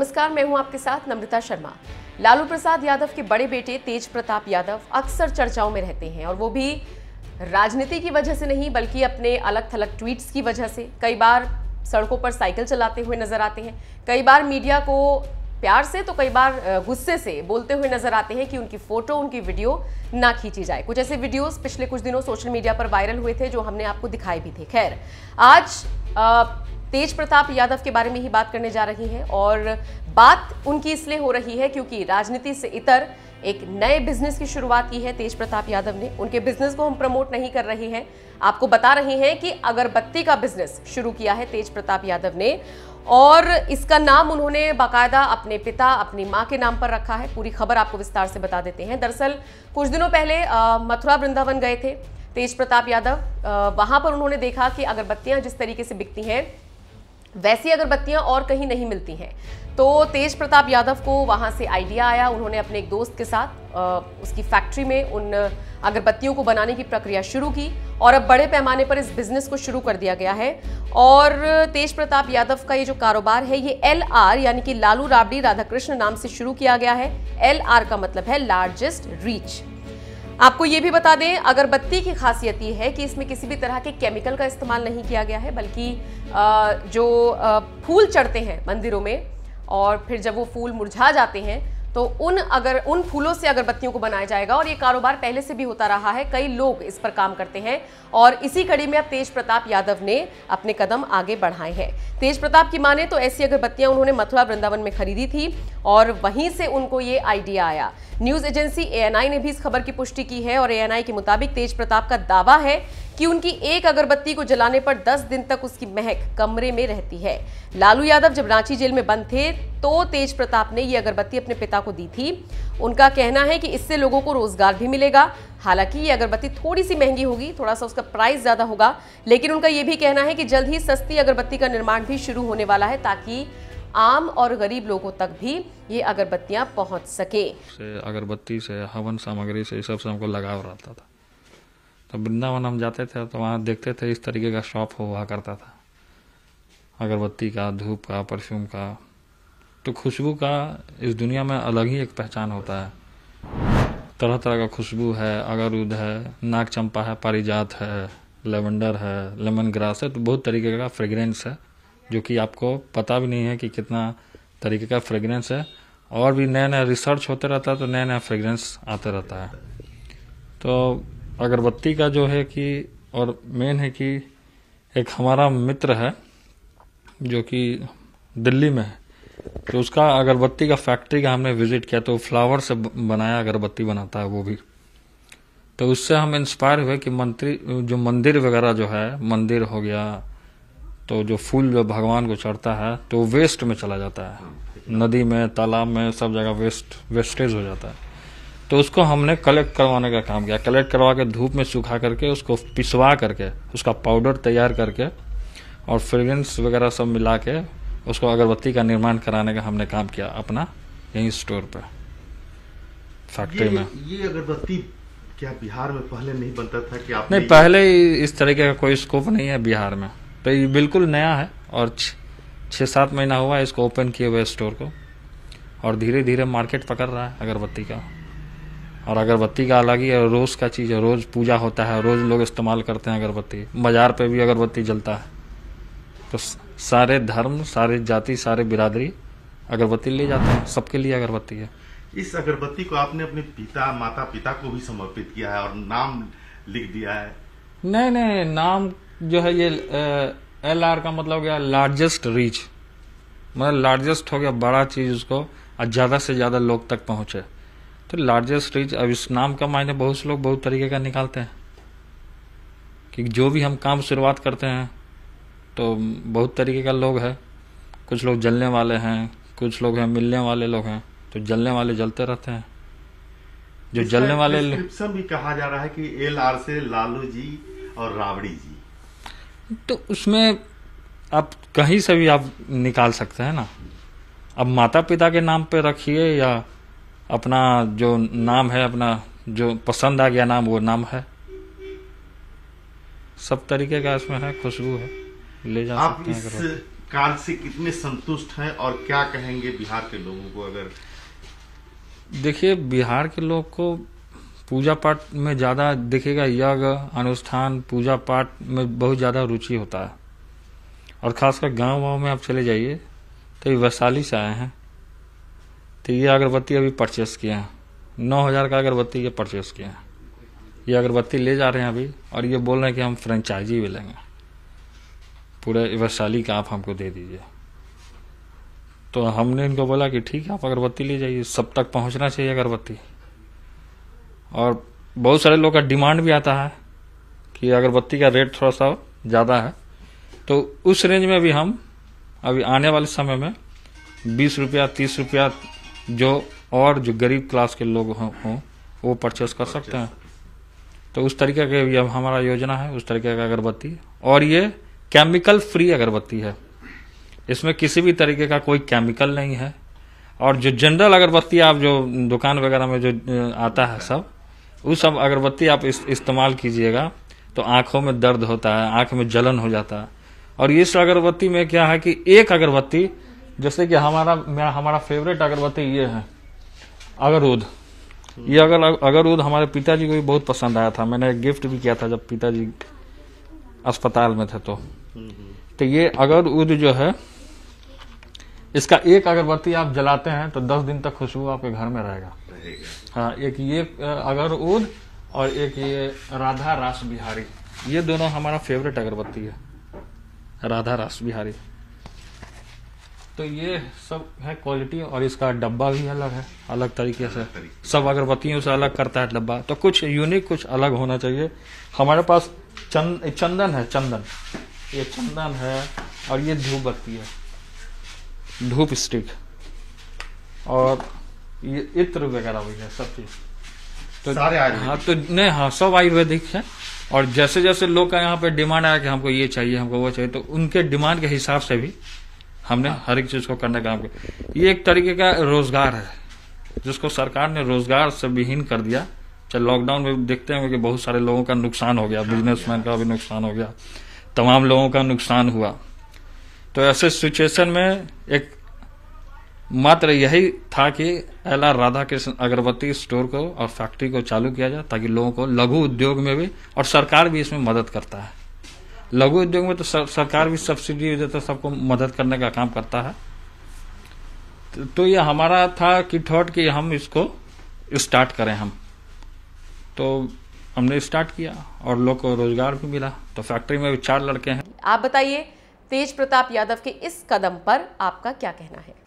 नमस्कार मैं हूं आपके साथ नम्रता शर्मा लालू प्रसाद यादव के बड़े बेटे तेज प्रताप यादव अक्सर चर्चाओं में रहते हैं और वो भी राजनीति की वजह से नहीं बल्कि अपने अलग थलग ट्वीट्स की वजह से कई बार सड़कों पर साइकिल चलाते हुए नजर आते हैं कई बार मीडिया को प्यार से तो कई बार गुस्से से बोलते हुए नजर आते हैं कि उनकी फोटो उनकी वीडियो ना खींची जाए कुछ ऐसे वीडियोस पिछले कुछ दिनों सोशल मीडिया पर वायरल हुए थे जो हमने आपको दिखाए भी थे खैर आज आ, तेज प्रताप यादव के बारे में ही बात करने जा रही हैं और बात उनकी इसलिए हो रही है क्योंकि राजनीति से इतर एक नए बिजनेस की शुरुआत की है तेज प्रताप यादव ने उनके बिजनेस को हम प्रमोट नहीं कर रहे हैं आपको बता रहे हैं कि अगरबत्ती का बिजनेस शुरू किया है तेज प्रताप यादव ने और इसका नाम उन्होंने बाकायदा अपने पिता अपनी माँ के नाम पर रखा है पूरी खबर आपको विस्तार से बता देते हैं दरअसल कुछ दिनों पहले मथुरा वृंदावन गए थे तेज प्रताप यादव वहाँ पर उन्होंने देखा कि अगरबत्तियाँ जिस तरीके से बिकती हैं वैसी अगरबत्तियाँ और कहीं नहीं मिलती हैं तो तेज प्रताप यादव को वहाँ से आइडिया आया उन्होंने अपने एक दोस्त के साथ उसकी फैक्ट्री में उन अगरबत्तियों को बनाने की प्रक्रिया शुरू की और अब बड़े पैमाने पर इस बिज़नेस को शुरू कर दिया गया है और तेज प्रताप यादव का ये जो कारोबार है ये एल आर यानी कि लालू राबड़ी राधाकृष्ण नाम से शुरू किया गया है एल आर का मतलब है लार्जेस्ट रीच आपको ये भी बता दें अगरबत्ती की खासियत ये है कि इसमें किसी भी तरह के केमिकल का इस्तेमाल नहीं किया गया है बल्कि जो फूल चढ़ते हैं मंदिरों में और फिर जब वो फूल मुरझा जाते हैं तो उन अगर उन फूलों से अगरबत्तियों को बनाया जाएगा और ये कारोबार पहले से भी होता रहा है कई लोग इस पर काम करते हैं और इसी कड़ी में अब तेज प्रताप यादव ने अपने कदम आगे बढ़ाए हैं तेज प्रताप की माने तो ऐसी अगरबत्तियां उन्होंने मथुरा वृंदावन में खरीदी थी और वहीं से उनको ये आइडिया आया न्यूज एजेंसी एएनआई ने भी इस खबर की पुष्टि की है और एएनआई के मुताबिक तेज प्रताप का दावा है कि उनकी एक अगरबत्ती को जलाने पर 10 दिन तक उसकी महक कमरे में रहती है लालू यादव जब रांची जेल में बंद थे तो तेज प्रताप ने ये अगरबत्ती अपने पिता को दी थी उनका कहना है कि इससे लोगों को रोजगार भी मिलेगा हालांकि ये अगरबत्ती थोड़ी सी महंगी होगी थोड़ा सा उसका प्राइस ज़्यादा होगा लेकिन उनका ये भी कहना है कि जल्द ही सस्ती अगरबत्ती का निर्माण भी शुरू होने वाला है ताकि आम और गरीब लोगों तक भी ये अगरबत्तियाँ पहुँच सके अगरबत्ती से हवन सामग्री से सबसे हमको लगाव रहता था तो वृंदावन हम जाते थे तो वहाँ देखते थे इस तरीके का शॉप हुआ करता था अगरबत्ती का धूप का परफ्यूम का तो खुशबू का इस दुनिया में अलग ही एक पहचान होता है तरह तरह का खुशबू है अगरूद है नाग चंपा है पारिजात है लेवेंडर है लेमन ग्रास है तो बहुत तरीके का फ्रेग्रेंस है जो कि आपको पता भी नहीं है कि कितना तरीके का फ्रेगरेंस है और भी नया नया रिसर्च होते रहता है तो नया नया फ्रेगरेंस आते रहता है तो अगरबत्ती का जो है कि और मेन है कि एक हमारा मित्र है जो कि दिल्ली में है तो उसका अगरबत्ती का फैक्ट्री का हमने विजिट किया तो फ्लावर से बनाया अगरबत्ती बनाता है वो भी तो उससे हम इंस्पायर हुए कि मंत्री जो मंदिर वगैरह जो है मंदिर हो गया तो जो फूल जो भगवान को चढ़ता है तो वेस्ट में चला जाता है नदी में तालाब में सब जगह वेस्ट वेस्टेज हो जाता है तो उसको हमने कलेक्ट करवाने का काम किया कलेक्ट करवा के धूप में सुखा करके उसको पिसवा करके उसका पाउडर तैयार करके और फ्रेगरेंस वगैरह सब मिला के उसको अगरबत्ती का निर्माण कराने का हमने काम किया अपना यहीं स्टोर पे फैक्ट्री में ये अगरबत्ती क्या बिहार में पहले नहीं बनता था कि आपने नहीं पहले इस तरीके का कोई स्कोप नहीं है बिहार में पर ये बिल्कुल नया है और छः सात महीना हुआ है इसको ओपन किए हुए स्टोर को और धीरे धीरे मार्केट पकड़ रहा है अगरबत्ती का और अगरबत्ती का अलग ही रोज़ का चीज़ है रोज़ पूजा होता है रोज़ लोग इस्तेमाल करते हैं अगरबत्ती बाज़ार पे भी अगरबत्ती जलता है तो सारे धर्म सारे जाति सारे बिरादरी अगरबत्ती ले जाते हैं सबके लिए अगरबत्ती है इस अगरबत्ती को आपने अपने पिता माता पिता को भी समर्पित किया है और नाम लिख दिया है नहीं नहीं नाम जो है ये एल आर का मतलब हो गया लार्जेस्ट रीच मतलब लार्जेस्ट हो गया बड़ा चीज़ उसको और ज़्यादा से ज़्यादा लोग तक पहुंचे तो लार्जेस्ट रीच अब इस नाम का मायने बहुत से लोग बहुत तरीके का निकालते हैं कि जो भी हम काम शुरुआत करते हैं तो बहुत तरीके का लोग है कुछ लोग जलने वाले हैं कुछ लोग हैं मिलने वाले लोग हैं तो जलने वाले जलते रहते हैं जो जलने वाले भी कहा जा रहा है कि एल आर से लालू जी और रावड़ी जी तो उसमें आप कहीं से भी आप निकाल सकते हैं ना अब माता पिता के नाम पे रखिए या अपना जो नाम है अपना जो पसंद आ गया नाम वो नाम है सब तरीके का इसमें है खुशबू है ले जा आप सकते इस कार्य से कितने संतुष्ट हैं और क्या कहेंगे बिहार के लोगों को अगर देखिए बिहार के लोग को पूजा पाठ में ज़्यादा देखेगा यज्ञ अनुष्ठान पूजा पाठ में बहुत ज़्यादा रुचि होता है और ख़ासकर गांव वाँव में आप चले जाइए तो ये वैशाली से आए हैं तो ये अगरबत्ती अभी परचेस किए हैं नौ हज़ार का अगरबत्ती ये परचेस किए हैं ये अगरबत्ती ले जा रहे हैं अभी और ये बोल रहे हैं कि हम फ्रेंचाइजी भी लेंगे पूरे वैशाली का आप हमको दे दीजिए तो हमने इनको बोला कि ठीक है आप अगरबत्ती ले जाइए सब तक पहुंचना चाहिए अगरबत्ती और बहुत सारे लोग का डिमांड भी आता है कि अगरबत्ती का रेट थोड़ा सा ज़्यादा है तो उस रेंज में भी हम अभी आने वाले समय में बीस रुपया तीस रुपया जो और जो गरीब क्लास के लोग हों हो, वो परचेस कर सकते हैं तो उस तरीके के भी अब हमारा योजना है उस तरीके का अगरबत्ती और ये केमिकल फ्री अगरबत्ती है इसमें किसी भी तरीके का कोई केमिकल नहीं है और जो जनरल अगरबत्ती आप जो दुकान वगैरह में जो आता है सब उस सब अगरबत्ती आप इस, इस्तेमाल कीजिएगा तो आंखों में दर्द होता है आंख में जलन हो जाता है और इस अगरबत्ती में क्या है कि एक अगरबत्ती जैसे कि हमारा मेरा हमारा फेवरेट अगरबत्ती ये है अगरूद ये अगर अगरूद हमारे पिताजी को भी बहुत पसंद आया था मैंने एक गिफ्ट भी किया था जब पिताजी अस्पताल में थे तो हम्म, हम्म। तो ये अगरूद जो है इसका एक अगरबत्ती आप जलाते हैं तो दस दिन तक खुशबू आपके घर में रहेगा हाँ एक ये अगर उद और एक ये राधा रास बिहारी ये दोनों हमारा फेवरेट अगरबत्ती है राधा रास बिहारी तो ये सब है क्वालिटी और इसका डब्बा भी अलग है अलग तरीके से सब अगरबत्तियों से अलग करता है डब्बा तो कुछ यूनिक कुछ अलग होना चाहिए हमारे पास चंद चंदन है चंदन ये चंदन है और ये धूप बत्ती है धूप स्टिक और ये इत्र वगैरह भी है सब चीज तो सारे हाँ तो नहीं हाँ सब आयुर्वेदिक है और जैसे जैसे लोग का यहाँ पे डिमांड आया कि हमको ये चाहिए हमको वो चाहिए तो उनके डिमांड के हिसाब से भी हमने हर एक चीज को करने का हमको ये एक तरीके का रोजगार है जिसको सरकार ने रोजगार से विहीन कर दिया चाहे लॉकडाउन में देखते हैं कि बहुत सारे लोगों का नुकसान हो गया बिजनेसमैन हाँ, का भी नुकसान हो गया तमाम लोगों का नुकसान हुआ तो ऐसे सिचुएशन में एक मात्र यही था कि एल आर राधा कृष्ण अगरबत्ती स्टोर को और फैक्ट्री को चालू किया जाए ताकि लोगों को लघु उद्योग में भी और सरकार भी इसमें मदद करता है लघु उद्योग में तो सर, सरकार भी सब्सिडी देता सबको मदद करने का काम करता है तो, तो ये हमारा था कि थॉट कि हम इसको स्टार्ट करें हम तो हमने स्टार्ट किया और लोग को रोजगार भी मिला तो फैक्ट्री में भी चार लड़के हैं आप बताइए तेज प्रताप यादव के इस कदम पर आपका क्या कहना है